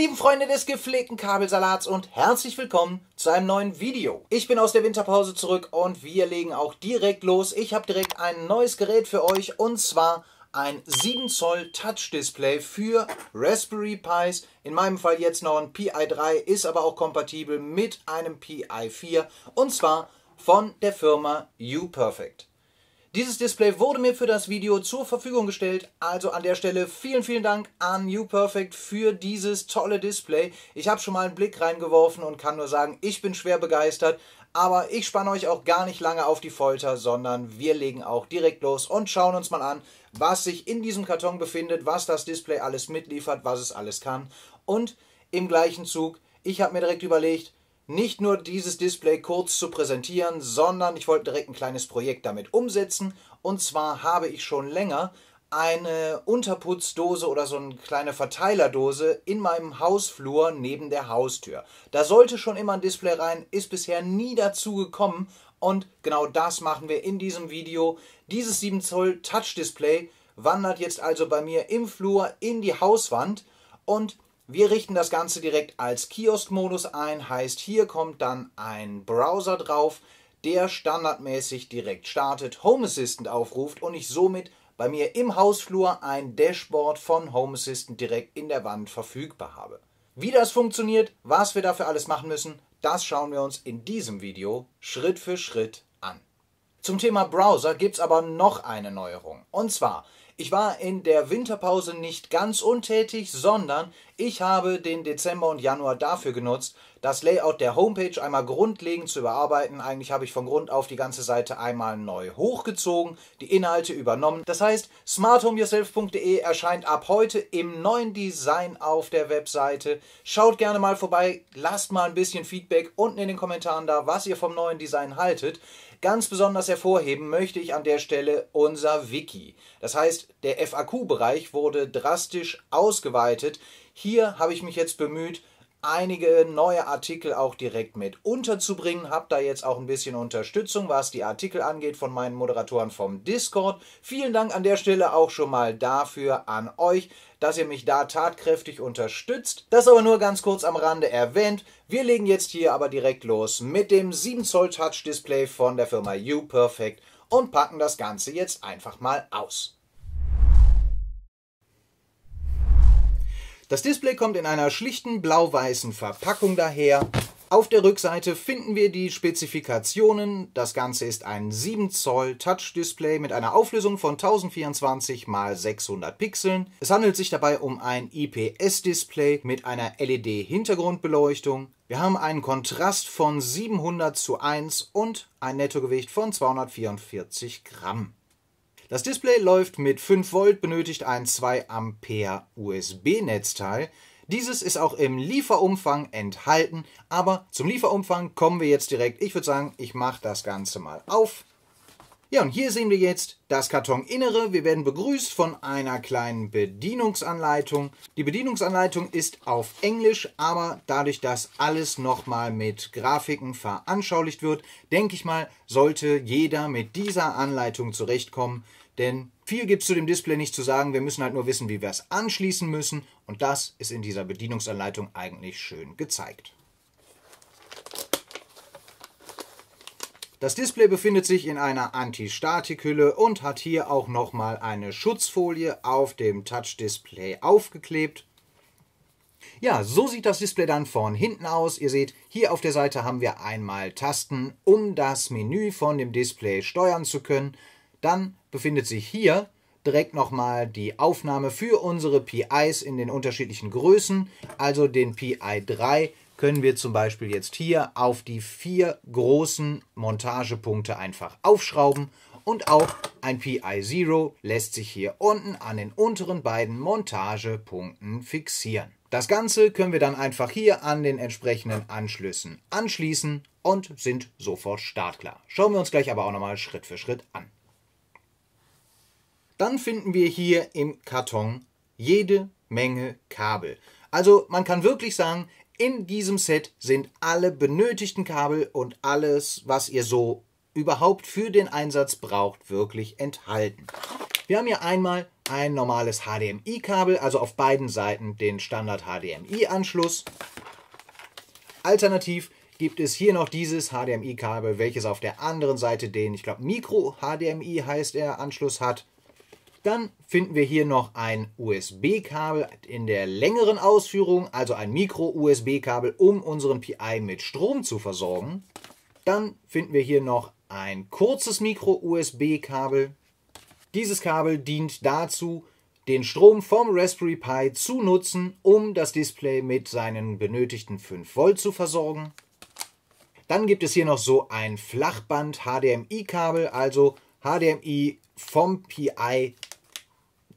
lieben Freunde des gepflegten Kabelsalats und herzlich willkommen zu einem neuen Video. Ich bin aus der Winterpause zurück und wir legen auch direkt los. Ich habe direkt ein neues Gerät für euch und zwar ein 7 Zoll Touch Display für Raspberry Pis. In meinem Fall jetzt noch ein Pi 3, ist aber auch kompatibel mit einem Pi 4 und zwar von der Firma UPerfect. Dieses Display wurde mir für das Video zur Verfügung gestellt, also an der Stelle vielen, vielen Dank an New Perfect für dieses tolle Display. Ich habe schon mal einen Blick reingeworfen und kann nur sagen, ich bin schwer begeistert, aber ich spanne euch auch gar nicht lange auf die Folter, sondern wir legen auch direkt los und schauen uns mal an, was sich in diesem Karton befindet, was das Display alles mitliefert, was es alles kann und im gleichen Zug, ich habe mir direkt überlegt, nicht nur dieses Display kurz zu präsentieren, sondern ich wollte direkt ein kleines Projekt damit umsetzen. Und zwar habe ich schon länger eine Unterputzdose oder so eine kleine Verteilerdose in meinem Hausflur neben der Haustür. Da sollte schon immer ein Display rein, ist bisher nie dazu gekommen und genau das machen wir in diesem Video. Dieses 7 Zoll Touch Display wandert jetzt also bei mir im Flur in die Hauswand und wir richten das Ganze direkt als Kiosk-Modus ein, heißt hier kommt dann ein Browser drauf, der standardmäßig direkt startet, Home Assistant aufruft und ich somit bei mir im Hausflur ein Dashboard von Home Assistant direkt in der Wand verfügbar habe. Wie das funktioniert, was wir dafür alles machen müssen, das schauen wir uns in diesem Video Schritt für Schritt an. Zum Thema Browser gibt es aber noch eine Neuerung. Und zwar ich war in der Winterpause nicht ganz untätig, sondern ich habe den Dezember und Januar dafür genutzt, das Layout der Homepage einmal grundlegend zu überarbeiten. Eigentlich habe ich von Grund auf die ganze Seite einmal neu hochgezogen, die Inhalte übernommen. Das heißt, smarthomeyourself.de erscheint ab heute im neuen Design auf der Webseite. Schaut gerne mal vorbei, lasst mal ein bisschen Feedback unten in den Kommentaren da, was ihr vom neuen Design haltet. Ganz besonders hervorheben möchte ich an der Stelle unser Wiki. Das heißt, der FAQ-Bereich wurde drastisch ausgeweitet. Hier habe ich mich jetzt bemüht, einige neue Artikel auch direkt mit unterzubringen. Hab da jetzt auch ein bisschen Unterstützung, was die Artikel angeht, von meinen Moderatoren vom Discord. Vielen Dank an der Stelle auch schon mal dafür an euch, dass ihr mich da tatkräftig unterstützt. Das aber nur ganz kurz am Rande erwähnt. Wir legen jetzt hier aber direkt los mit dem 7 Zoll Touch Display von der Firma YouPerfect und packen das Ganze jetzt einfach mal aus. Das Display kommt in einer schlichten blau-weißen Verpackung daher. Auf der Rückseite finden wir die Spezifikationen. Das Ganze ist ein 7 Zoll Touch-Display mit einer Auflösung von 1024 x 600 Pixeln. Es handelt sich dabei um ein IPS-Display mit einer LED-Hintergrundbeleuchtung. Wir haben einen Kontrast von 700 zu 1 und ein Nettogewicht von 244 Gramm. Das Display läuft mit 5 Volt, benötigt ein 2 Ampere USB-Netzteil. Dieses ist auch im Lieferumfang enthalten, aber zum Lieferumfang kommen wir jetzt direkt. Ich würde sagen, ich mache das Ganze mal auf. Ja, und hier sehen wir jetzt das Kartoninnere. Wir werden begrüßt von einer kleinen Bedienungsanleitung. Die Bedienungsanleitung ist auf Englisch, aber dadurch, dass alles nochmal mit Grafiken veranschaulicht wird, denke ich mal, sollte jeder mit dieser Anleitung zurechtkommen. Denn viel gibt es zu dem Display nicht zu sagen. Wir müssen halt nur wissen, wie wir es anschließen müssen. Und das ist in dieser Bedienungsanleitung eigentlich schön gezeigt. Das Display befindet sich in einer anti hülle und hat hier auch nochmal eine Schutzfolie auf dem Touch-Display aufgeklebt. Ja, so sieht das Display dann von hinten aus. Ihr seht, hier auf der Seite haben wir einmal Tasten, um das Menü von dem Display steuern zu können. Dann befindet sich hier direkt nochmal die Aufnahme für unsere PIs in den unterschiedlichen Größen. Also den PI 3 können wir zum Beispiel jetzt hier auf die vier großen Montagepunkte einfach aufschrauben. Und auch ein PI 0 lässt sich hier unten an den unteren beiden Montagepunkten fixieren. Das Ganze können wir dann einfach hier an den entsprechenden Anschlüssen anschließen und sind sofort startklar. Schauen wir uns gleich aber auch nochmal Schritt für Schritt an dann finden wir hier im Karton jede Menge Kabel. Also man kann wirklich sagen, in diesem Set sind alle benötigten Kabel und alles, was ihr so überhaupt für den Einsatz braucht, wirklich enthalten. Wir haben hier einmal ein normales HDMI-Kabel, also auf beiden Seiten den Standard HDMI-Anschluss. Alternativ gibt es hier noch dieses HDMI-Kabel, welches auf der anderen Seite den, ich glaube, Micro-HDMI heißt er, Anschluss hat. Dann finden wir hier noch ein USB-Kabel in der längeren Ausführung, also ein Micro-USB-Kabel, um unseren Pi mit Strom zu versorgen. Dann finden wir hier noch ein kurzes Micro-USB-Kabel. Dieses Kabel dient dazu, den Strom vom Raspberry Pi zu nutzen, um das Display mit seinen benötigten 5 Volt zu versorgen. Dann gibt es hier noch so ein Flachband HDMI-Kabel, also HDMI vom PI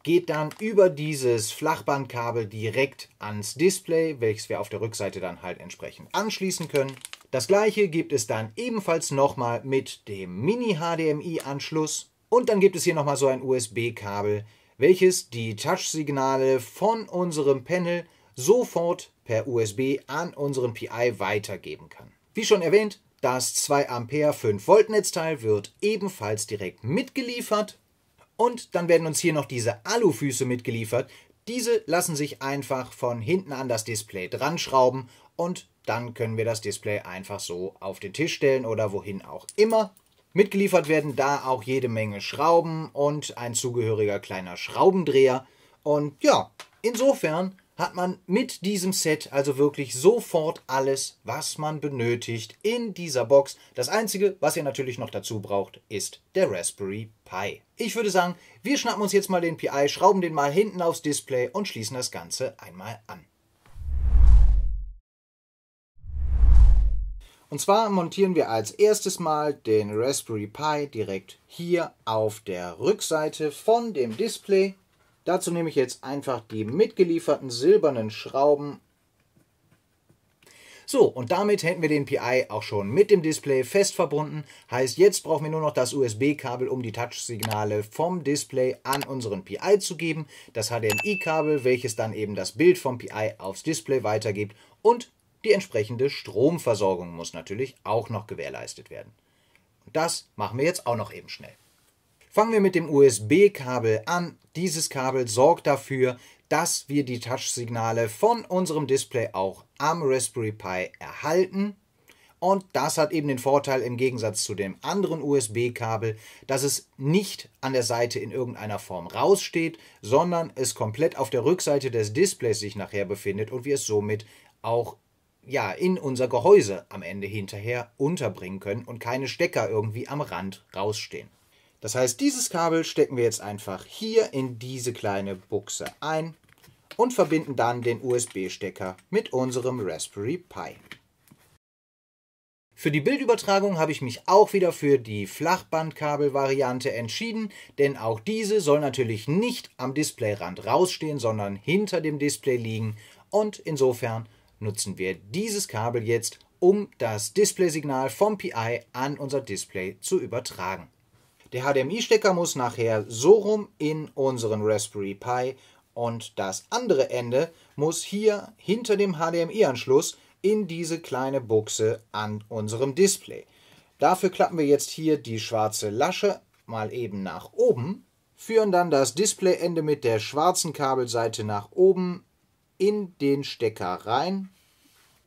geht dann über dieses Flachbandkabel direkt ans Display, welches wir auf der Rückseite dann halt entsprechend anschließen können. Das gleiche gibt es dann ebenfalls nochmal mit dem Mini-HDMI-Anschluss. Und dann gibt es hier nochmal so ein USB-Kabel, welches die Touch-Signale von unserem Panel sofort per USB an unseren PI weitergeben kann. Wie schon erwähnt, das 2 Ampere 5 Volt Netzteil wird ebenfalls direkt mitgeliefert und dann werden uns hier noch diese Alufüße mitgeliefert. Diese lassen sich einfach von hinten an das Display dran schrauben und dann können wir das Display einfach so auf den Tisch stellen oder wohin auch immer. Mitgeliefert werden da auch jede Menge Schrauben und ein zugehöriger kleiner Schraubendreher. Und ja, insofern hat man mit diesem Set also wirklich sofort alles, was man benötigt in dieser Box. Das Einzige, was ihr natürlich noch dazu braucht, ist der Raspberry Pi. Ich würde sagen, wir schnappen uns jetzt mal den Pi, schrauben den mal hinten aufs Display und schließen das Ganze einmal an. Und zwar montieren wir als erstes mal den Raspberry Pi direkt hier auf der Rückseite von dem Display Dazu nehme ich jetzt einfach die mitgelieferten silbernen Schrauben. So, und damit hätten wir den PI auch schon mit dem Display fest verbunden. Heißt, jetzt brauchen wir nur noch das USB-Kabel, um die Touchsignale vom Display an unseren PI zu geben. Das HDMI-Kabel, welches dann eben das Bild vom PI aufs Display weitergibt. Und die entsprechende Stromversorgung muss natürlich auch noch gewährleistet werden. Und das machen wir jetzt auch noch eben schnell. Fangen wir mit dem USB-Kabel an. Dieses Kabel sorgt dafür, dass wir die Touchsignale von unserem Display auch am Raspberry Pi erhalten. Und das hat eben den Vorteil im Gegensatz zu dem anderen USB-Kabel, dass es nicht an der Seite in irgendeiner Form raussteht, sondern es komplett auf der Rückseite des Displays sich nachher befindet und wir es somit auch ja, in unser Gehäuse am Ende hinterher unterbringen können und keine Stecker irgendwie am Rand rausstehen. Das heißt, dieses Kabel stecken wir jetzt einfach hier in diese kleine Buchse ein und verbinden dann den USB-Stecker mit unserem Raspberry Pi. Für die Bildübertragung habe ich mich auch wieder für die Flachbandkabel-Variante entschieden, denn auch diese soll natürlich nicht am Displayrand rausstehen, sondern hinter dem Display liegen und insofern nutzen wir dieses Kabel jetzt, um das Displaysignal vom PI an unser Display zu übertragen. Der HDMI-Stecker muss nachher so rum in unseren Raspberry Pi und das andere Ende muss hier hinter dem HDMI-Anschluss in diese kleine Buchse an unserem Display. Dafür klappen wir jetzt hier die schwarze Lasche mal eben nach oben, führen dann das Displayende mit der schwarzen Kabelseite nach oben in den Stecker rein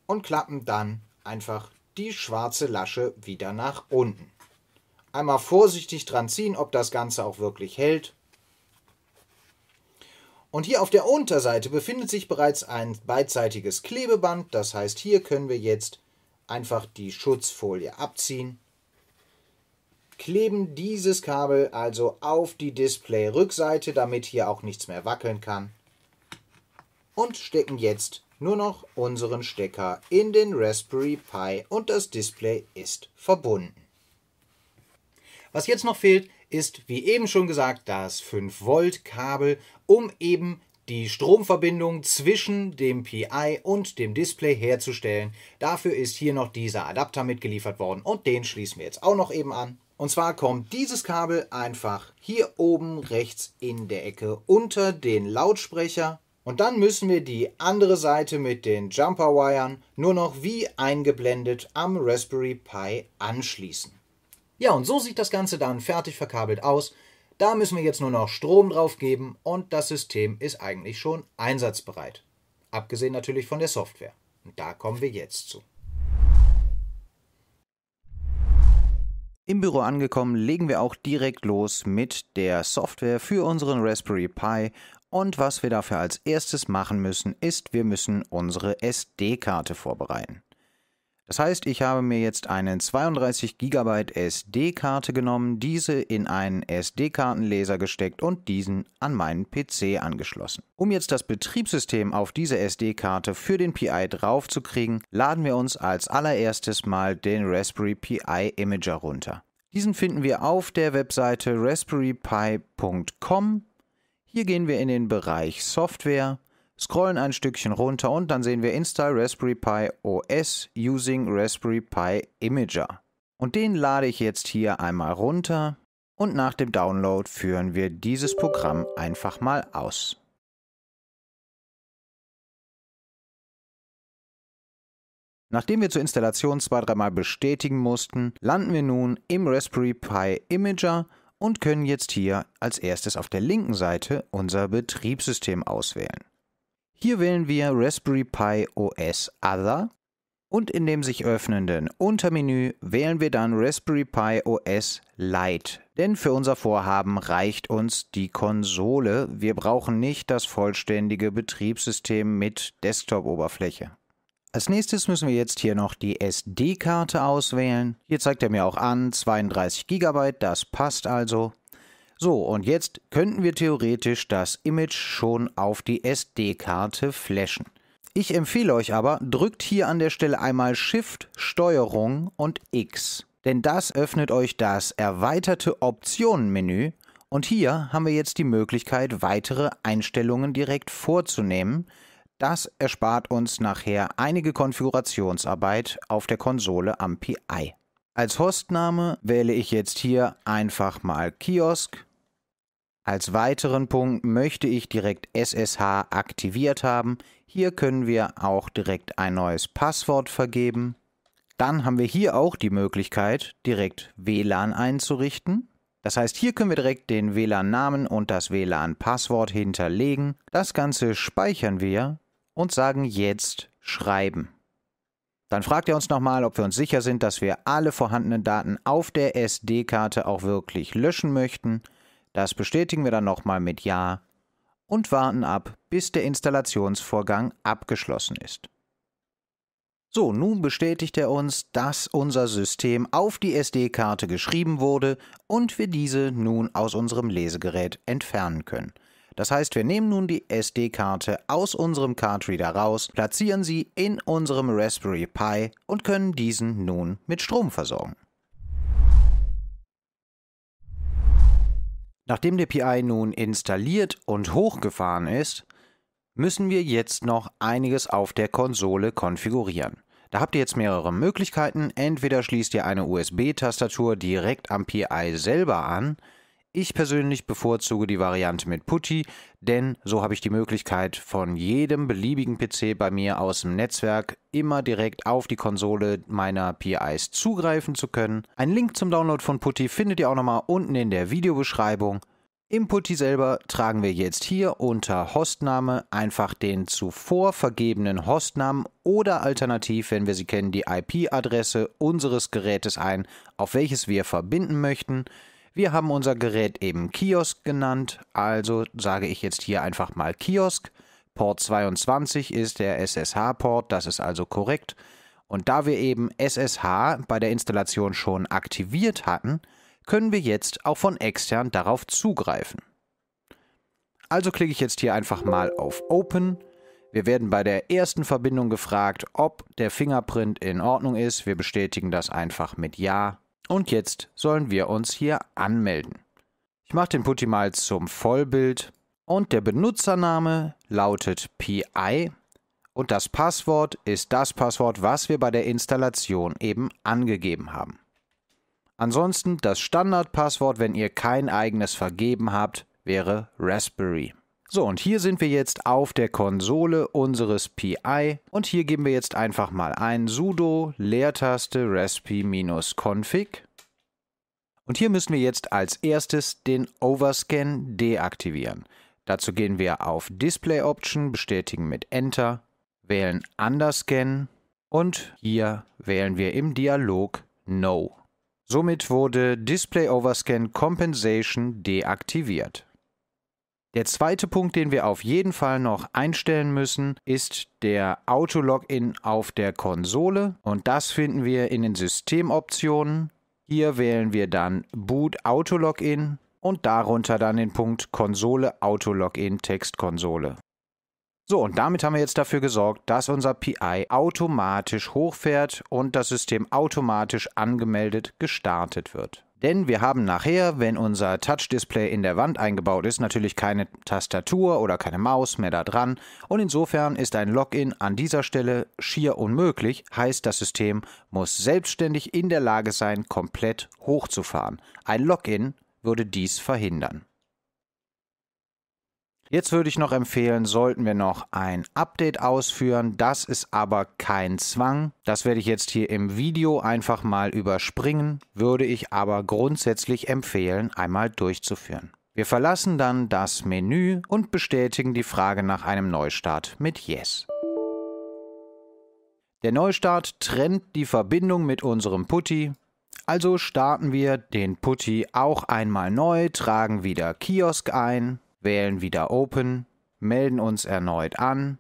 und klappen dann einfach die schwarze Lasche wieder nach unten einmal vorsichtig dran ziehen, ob das Ganze auch wirklich hält. Und hier auf der Unterseite befindet sich bereits ein beidseitiges Klebeband. Das heißt, hier können wir jetzt einfach die Schutzfolie abziehen. Kleben dieses Kabel also auf die Display-Rückseite, damit hier auch nichts mehr wackeln kann. Und stecken jetzt nur noch unseren Stecker in den Raspberry Pi und das Display ist verbunden. Was jetzt noch fehlt, ist, wie eben schon gesagt, das 5-Volt-Kabel, um eben die Stromverbindung zwischen dem PI und dem Display herzustellen. Dafür ist hier noch dieser Adapter mitgeliefert worden und den schließen wir jetzt auch noch eben an. Und zwar kommt dieses Kabel einfach hier oben rechts in der Ecke unter den Lautsprecher. Und dann müssen wir die andere Seite mit den Jumper-Wiren nur noch wie eingeblendet am Raspberry Pi anschließen. Ja, und so sieht das Ganze dann fertig verkabelt aus. Da müssen wir jetzt nur noch Strom drauf geben und das System ist eigentlich schon einsatzbereit. Abgesehen natürlich von der Software. Und da kommen wir jetzt zu. Im Büro angekommen, legen wir auch direkt los mit der Software für unseren Raspberry Pi. Und was wir dafür als erstes machen müssen, ist, wir müssen unsere SD-Karte vorbereiten. Das heißt, ich habe mir jetzt eine 32 GB SD-Karte genommen, diese in einen SD-Kartenleser gesteckt und diesen an meinen PC angeschlossen. Um jetzt das Betriebssystem auf diese SD-Karte für den Pi draufzukriegen, laden wir uns als allererstes mal den Raspberry Pi Imager runter. Diesen finden wir auf der Webseite raspberrypi.com. Hier gehen wir in den Bereich Software scrollen ein Stückchen runter und dann sehen wir Install Raspberry Pi OS using Raspberry Pi Imager. Und den lade ich jetzt hier einmal runter und nach dem Download führen wir dieses Programm einfach mal aus. Nachdem wir zur Installation zwei, dreimal bestätigen mussten, landen wir nun im Raspberry Pi Imager und können jetzt hier als erstes auf der linken Seite unser Betriebssystem auswählen. Hier wählen wir Raspberry Pi OS Other und in dem sich öffnenden Untermenü wählen wir dann Raspberry Pi OS Lite. Denn für unser Vorhaben reicht uns die Konsole. Wir brauchen nicht das vollständige Betriebssystem mit Desktop-Oberfläche. Als nächstes müssen wir jetzt hier noch die SD-Karte auswählen. Hier zeigt er mir auch an, 32 GB, das passt also. So, und jetzt könnten wir theoretisch das Image schon auf die SD-Karte flashen. Ich empfehle euch aber, drückt hier an der Stelle einmal Shift, Steuerung und X. Denn das öffnet euch das erweiterte Optionen-Menü und hier haben wir jetzt die Möglichkeit, weitere Einstellungen direkt vorzunehmen. Das erspart uns nachher einige Konfigurationsarbeit auf der Konsole am PI. Als Hostname wähle ich jetzt hier einfach mal Kiosk. Als weiteren Punkt möchte ich direkt SSH aktiviert haben. Hier können wir auch direkt ein neues Passwort vergeben. Dann haben wir hier auch die Möglichkeit, direkt WLAN einzurichten. Das heißt, hier können wir direkt den WLAN-Namen und das WLAN-Passwort hinterlegen. Das Ganze speichern wir und sagen jetzt Schreiben. Dann fragt er uns nochmal, ob wir uns sicher sind, dass wir alle vorhandenen Daten auf der SD-Karte auch wirklich löschen möchten. Das bestätigen wir dann nochmal mit Ja und warten ab, bis der Installationsvorgang abgeschlossen ist. So, nun bestätigt er uns, dass unser System auf die SD-Karte geschrieben wurde und wir diese nun aus unserem Lesegerät entfernen können. Das heißt, wir nehmen nun die SD-Karte aus unserem Card Reader raus, platzieren sie in unserem Raspberry Pi und können diesen nun mit Strom versorgen. Nachdem der PI nun installiert und hochgefahren ist, müssen wir jetzt noch einiges auf der Konsole konfigurieren. Da habt ihr jetzt mehrere Möglichkeiten. Entweder schließt ihr eine USB-Tastatur direkt am PI selber an ich persönlich bevorzuge die Variante mit Putty, denn so habe ich die Möglichkeit, von jedem beliebigen PC bei mir aus dem Netzwerk immer direkt auf die Konsole meiner PIs zugreifen zu können. Ein Link zum Download von Putty findet ihr auch nochmal unten in der Videobeschreibung. Im Putty selber tragen wir jetzt hier unter Hostname einfach den zuvor vergebenen Hostnamen oder alternativ, wenn wir sie kennen, die IP-Adresse unseres Gerätes ein, auf welches wir verbinden möchten. Wir haben unser Gerät eben Kiosk genannt, also sage ich jetzt hier einfach mal Kiosk. Port 22 ist der SSH-Port, das ist also korrekt. Und da wir eben SSH bei der Installation schon aktiviert hatten, können wir jetzt auch von extern darauf zugreifen. Also klicke ich jetzt hier einfach mal auf Open. Wir werden bei der ersten Verbindung gefragt, ob der Fingerprint in Ordnung ist. Wir bestätigen das einfach mit Ja und jetzt sollen wir uns hier anmelden. Ich mache den Putty mal zum Vollbild und der Benutzername lautet PI und das Passwort ist das Passwort, was wir bei der Installation eben angegeben haben. Ansonsten das Standardpasswort, wenn ihr kein eigenes vergeben habt, wäre Raspberry. So, und hier sind wir jetzt auf der Konsole unseres PI und hier geben wir jetzt einfach mal ein sudo leertaste recipe config und hier müssen wir jetzt als erstes den Overscan deaktivieren. Dazu gehen wir auf Display Option, bestätigen mit Enter, wählen Underscan und hier wählen wir im Dialog No. Somit wurde Display Overscan Compensation deaktiviert. Der zweite Punkt, den wir auf jeden Fall noch einstellen müssen, ist der Auto-Login auf der Konsole und das finden wir in den Systemoptionen. Hier wählen wir dann Boot Auto Login und darunter dann den Punkt Konsole Auto Login Textkonsole. So, und damit haben wir jetzt dafür gesorgt, dass unser PI automatisch hochfährt und das System automatisch angemeldet gestartet wird. Denn wir haben nachher, wenn unser Touch-Display in der Wand eingebaut ist, natürlich keine Tastatur oder keine Maus mehr da dran. Und insofern ist ein Login an dieser Stelle schier unmöglich. Heißt, das System muss selbstständig in der Lage sein, komplett hochzufahren. Ein Login würde dies verhindern. Jetzt würde ich noch empfehlen, sollten wir noch ein Update ausführen. Das ist aber kein Zwang. Das werde ich jetzt hier im Video einfach mal überspringen, würde ich aber grundsätzlich empfehlen, einmal durchzuführen. Wir verlassen dann das Menü und bestätigen die Frage nach einem Neustart mit Yes. Der Neustart trennt die Verbindung mit unserem Putty, also starten wir den Putty auch einmal neu, tragen wieder Kiosk ein wählen wieder Open, melden uns erneut an.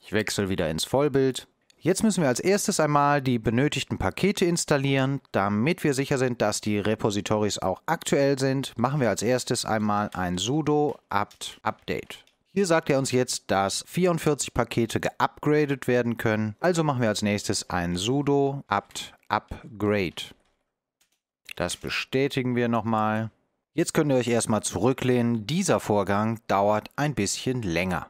Ich wechsle wieder ins Vollbild. Jetzt müssen wir als erstes einmal die benötigten Pakete installieren. Damit wir sicher sind, dass die Repositories auch aktuell sind, machen wir als erstes einmal ein sudo apt update. Hier sagt er uns jetzt, dass 44 Pakete geupgradet werden können. Also machen wir als nächstes ein sudo apt upgrade. Das bestätigen wir nochmal. Jetzt könnt ihr euch erstmal zurücklehnen, dieser Vorgang dauert ein bisschen länger.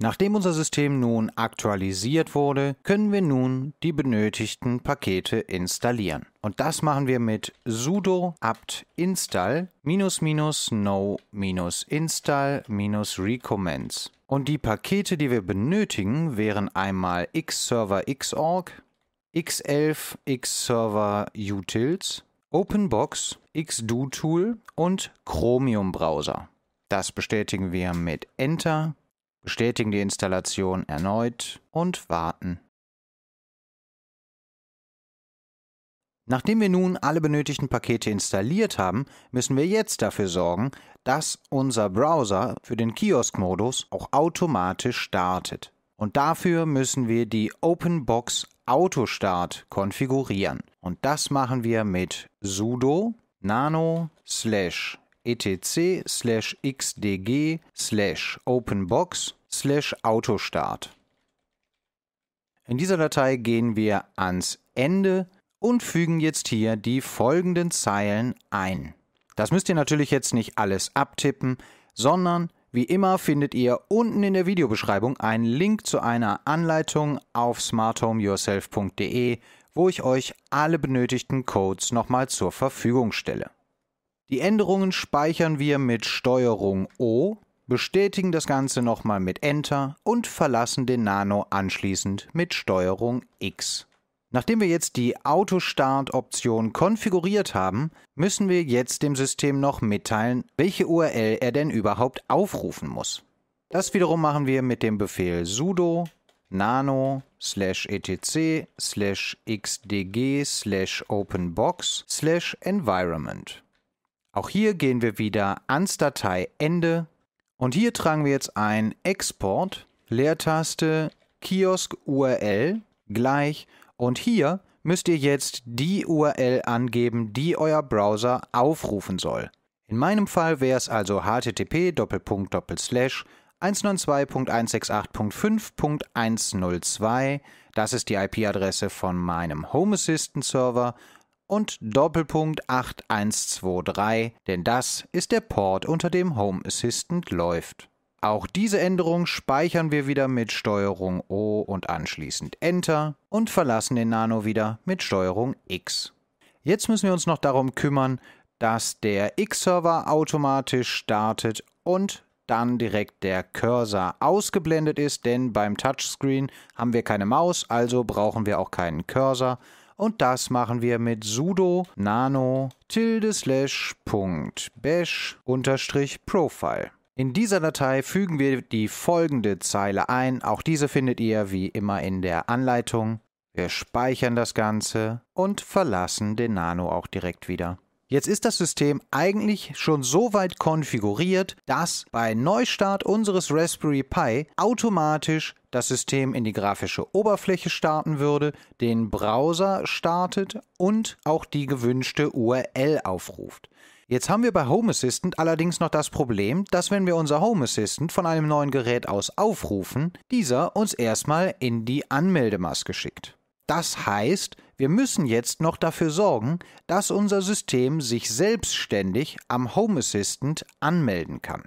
Nachdem unser System nun aktualisiert wurde, können wir nun die benötigten Pakete installieren. Und das machen wir mit sudo apt install no-install recommends. Und die Pakete, die wir benötigen, wären einmal xserver xorg, X11 X-Server Utils, OpenBox, Xdo-Tool und Chromium Browser. Das bestätigen wir mit Enter, bestätigen die Installation erneut und warten. Nachdem wir nun alle benötigten Pakete installiert haben, müssen wir jetzt dafür sorgen, dass unser Browser für den Kiosk-Modus auch automatisch startet. Und dafür müssen wir die OpenBox Autostart konfigurieren. Und das machen wir mit sudo nano slash etc slash xdg slash openbox slash autostart. In dieser Datei gehen wir ans Ende und fügen jetzt hier die folgenden Zeilen ein. Das müsst ihr natürlich jetzt nicht alles abtippen, sondern wie immer findet ihr unten in der Videobeschreibung einen Link zu einer Anleitung auf smarthomeyourself.de, wo ich euch alle benötigten Codes nochmal zur Verfügung stelle. Die Änderungen speichern wir mit Steuerung O, bestätigen das Ganze nochmal mit Enter und verlassen den Nano anschließend mit Steuerung X. Nachdem wir jetzt die Autostart-Option konfiguriert haben, müssen wir jetzt dem System noch mitteilen, welche URL er denn überhaupt aufrufen muss. Das wiederum machen wir mit dem Befehl sudo nano etc xdg openbox environment. Auch hier gehen wir wieder ans Dateiende und hier tragen wir jetzt ein Export, Leertaste, Kiosk URL gleich und hier müsst ihr jetzt die URL angeben, die euer Browser aufrufen soll. In meinem Fall wäre es also http 192.168.5.102, das ist die IP-Adresse von meinem Home Assistant Server, und Doppelpunkt 8123, denn das ist der Port, unter dem Home Assistant läuft. Auch diese Änderung speichern wir wieder mit Steuerung O und anschließend Enter und verlassen den Nano wieder mit Steuerung X. Jetzt müssen wir uns noch darum kümmern, dass der X-Server automatisch startet und dann direkt der Cursor ausgeblendet ist, denn beim Touchscreen haben wir keine Maus, also brauchen wir auch keinen Cursor. Und das machen wir mit sudo nano tilde slash punkt bash unterstrich profile. In dieser Datei fügen wir die folgende Zeile ein. Auch diese findet ihr wie immer in der Anleitung. Wir speichern das Ganze und verlassen den Nano auch direkt wieder. Jetzt ist das System eigentlich schon so weit konfiguriert, dass bei Neustart unseres Raspberry Pi automatisch das System in die grafische Oberfläche starten würde, den Browser startet und auch die gewünschte URL aufruft. Jetzt haben wir bei Home Assistant allerdings noch das Problem, dass wenn wir unser Home Assistant von einem neuen Gerät aus aufrufen, dieser uns erstmal in die Anmeldemaske schickt. Das heißt, wir müssen jetzt noch dafür sorgen, dass unser System sich selbstständig am Home Assistant anmelden kann.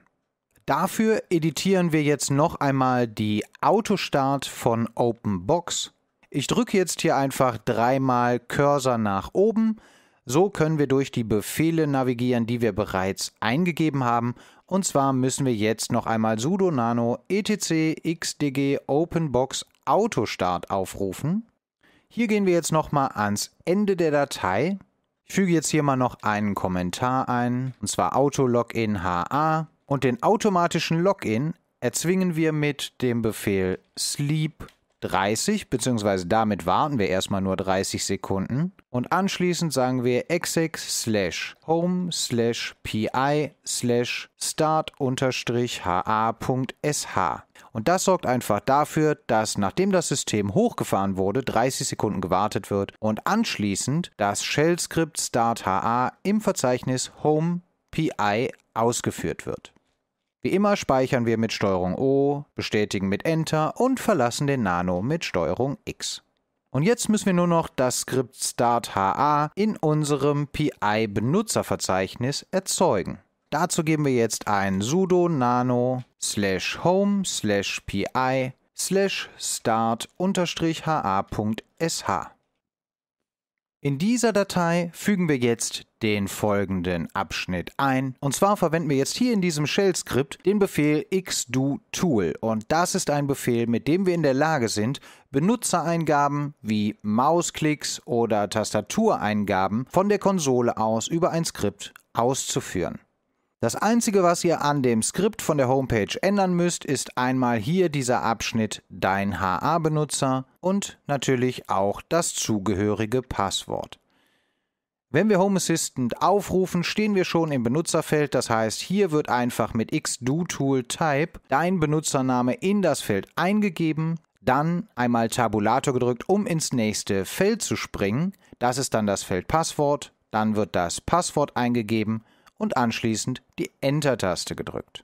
Dafür editieren wir jetzt noch einmal die Autostart von OpenBox. Ich drücke jetzt hier einfach dreimal Cursor nach oben, so können wir durch die Befehle navigieren, die wir bereits eingegeben haben. Und zwar müssen wir jetzt noch einmal sudo nano etc xdg openbox autostart aufrufen. Hier gehen wir jetzt nochmal ans Ende der Datei. Ich füge jetzt hier mal noch einen Kommentar ein, und zwar autologin HA. Und den automatischen Login erzwingen wir mit dem Befehl sleep 30, beziehungsweise damit warten wir erstmal nur 30 Sekunden. Und anschließend sagen wir exec slash home slash pi slash start unterstrich ha.sh. Und das sorgt einfach dafür, dass nachdem das System hochgefahren wurde, 30 Sekunden gewartet wird und anschließend das Shell-Skript start ha im Verzeichnis home pi ausgeführt wird. Wie immer speichern wir mit STRG O, bestätigen mit Enter und verlassen den Nano mit STRG X. Und jetzt müssen wir nur noch das Skript StartHA in unserem PI Benutzerverzeichnis erzeugen. Dazu geben wir jetzt ein sudo nano slash home slash pi slash start unterstrich ha.sh. In dieser Datei fügen wir jetzt den folgenden Abschnitt ein. Und zwar verwenden wir jetzt hier in diesem Shell-Skript den Befehl xdo-tool. Und das ist ein Befehl, mit dem wir in der Lage sind, Benutzereingaben wie Mausklicks oder Tastatureingaben von der Konsole aus über ein Skript auszuführen. Das Einzige, was ihr an dem Skript von der Homepage ändern müsst, ist einmal hier dieser Abschnitt Dein HA-Benutzer und natürlich auch das zugehörige Passwort. Wenn wir Home Assistant aufrufen, stehen wir schon im Benutzerfeld, das heißt, hier wird einfach mit xDo-Tool Type dein Benutzername in das Feld eingegeben, dann einmal Tabulator gedrückt, um ins nächste Feld zu springen. Das ist dann das Feld Passwort, dann wird das Passwort eingegeben und anschließend die Enter-Taste gedrückt.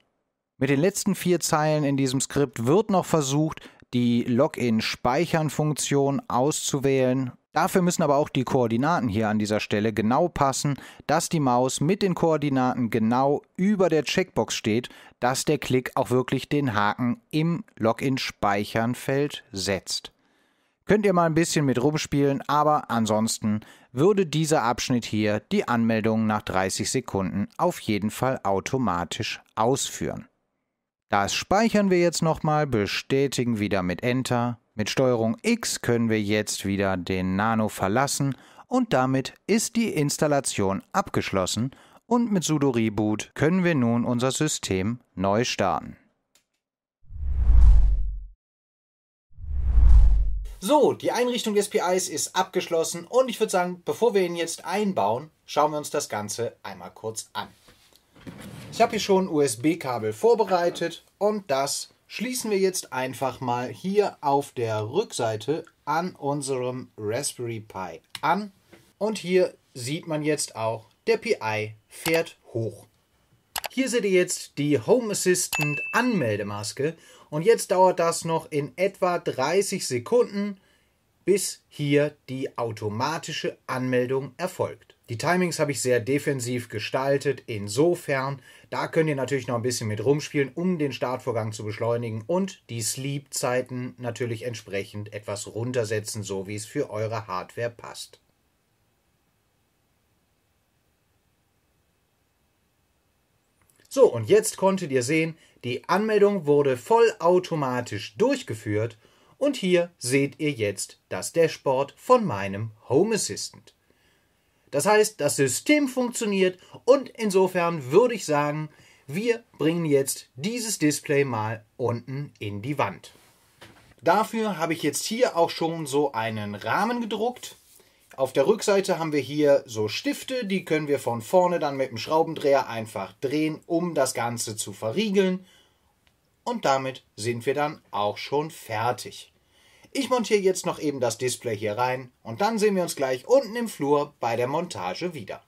Mit den letzten vier Zeilen in diesem Skript wird noch versucht, die Login-Speichern-Funktion auszuwählen. Dafür müssen aber auch die Koordinaten hier an dieser Stelle genau passen, dass die Maus mit den Koordinaten genau über der Checkbox steht, dass der Klick auch wirklich den Haken im Login-Speichern-Feld setzt. Könnt ihr mal ein bisschen mit rumspielen, aber ansonsten würde dieser Abschnitt hier die Anmeldung nach 30 Sekunden auf jeden Fall automatisch ausführen. Das speichern wir jetzt nochmal, bestätigen wieder mit Enter. Mit Steuerung X können wir jetzt wieder den Nano verlassen und damit ist die Installation abgeschlossen und mit sudo reboot können wir nun unser System neu starten. So, die Einrichtung des PIs ist abgeschlossen und ich würde sagen, bevor wir ihn jetzt einbauen, schauen wir uns das Ganze einmal kurz an. Ich habe hier schon USB-Kabel vorbereitet und das schließen wir jetzt einfach mal hier auf der Rückseite an unserem Raspberry Pi an. Und hier sieht man jetzt auch, der PI fährt hoch. Hier seht ihr jetzt die Home Assistant Anmeldemaske und jetzt dauert das noch in etwa 30 Sekunden, bis hier die automatische Anmeldung erfolgt. Die Timings habe ich sehr defensiv gestaltet, insofern, da könnt ihr natürlich noch ein bisschen mit rumspielen, um den Startvorgang zu beschleunigen und die Sleep-Zeiten natürlich entsprechend etwas runtersetzen, so wie es für eure Hardware passt. So, und jetzt konntet ihr sehen, die Anmeldung wurde vollautomatisch durchgeführt und hier seht ihr jetzt das Dashboard von meinem Home Assistant. Das heißt, das System funktioniert und insofern würde ich sagen, wir bringen jetzt dieses Display mal unten in die Wand. Dafür habe ich jetzt hier auch schon so einen Rahmen gedruckt auf der Rückseite haben wir hier so Stifte, die können wir von vorne dann mit dem Schraubendreher einfach drehen, um das Ganze zu verriegeln. Und damit sind wir dann auch schon fertig. Ich montiere jetzt noch eben das Display hier rein und dann sehen wir uns gleich unten im Flur bei der Montage wieder.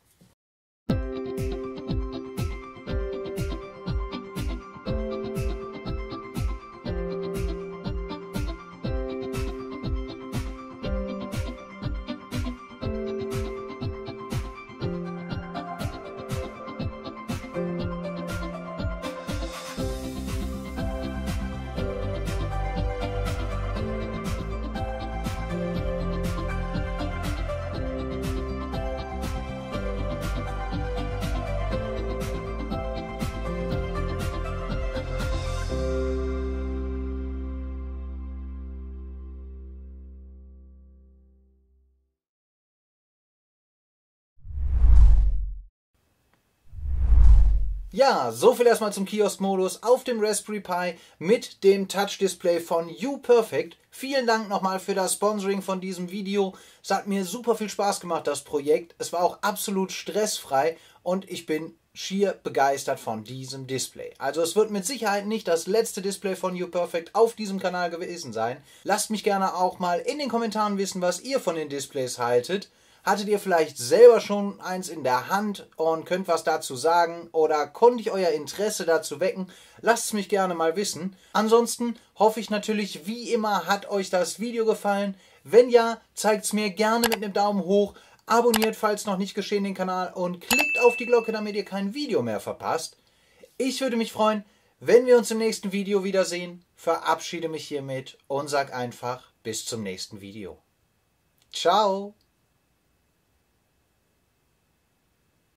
Ja, so viel erstmal zum Kiosk-Modus auf dem Raspberry Pi mit dem Touch-Display von YouPerfect. Vielen Dank nochmal für das Sponsoring von diesem Video. Es hat mir super viel Spaß gemacht, das Projekt. Es war auch absolut stressfrei und ich bin schier begeistert von diesem Display. Also es wird mit Sicherheit nicht das letzte Display von YouPerfect auf diesem Kanal gewesen sein. Lasst mich gerne auch mal in den Kommentaren wissen, was ihr von den Displays haltet. Hattet ihr vielleicht selber schon eins in der Hand und könnt was dazu sagen oder konnte ich euer Interesse dazu wecken? Lasst es mich gerne mal wissen. Ansonsten hoffe ich natürlich wie immer, hat euch das Video gefallen. Wenn ja, zeigt es mir gerne mit einem Daumen hoch. Abonniert, falls noch nicht geschehen, den Kanal und klickt auf die Glocke, damit ihr kein Video mehr verpasst. Ich würde mich freuen, wenn wir uns im nächsten Video wiedersehen. Verabschiede mich hiermit und sag einfach bis zum nächsten Video. Ciao!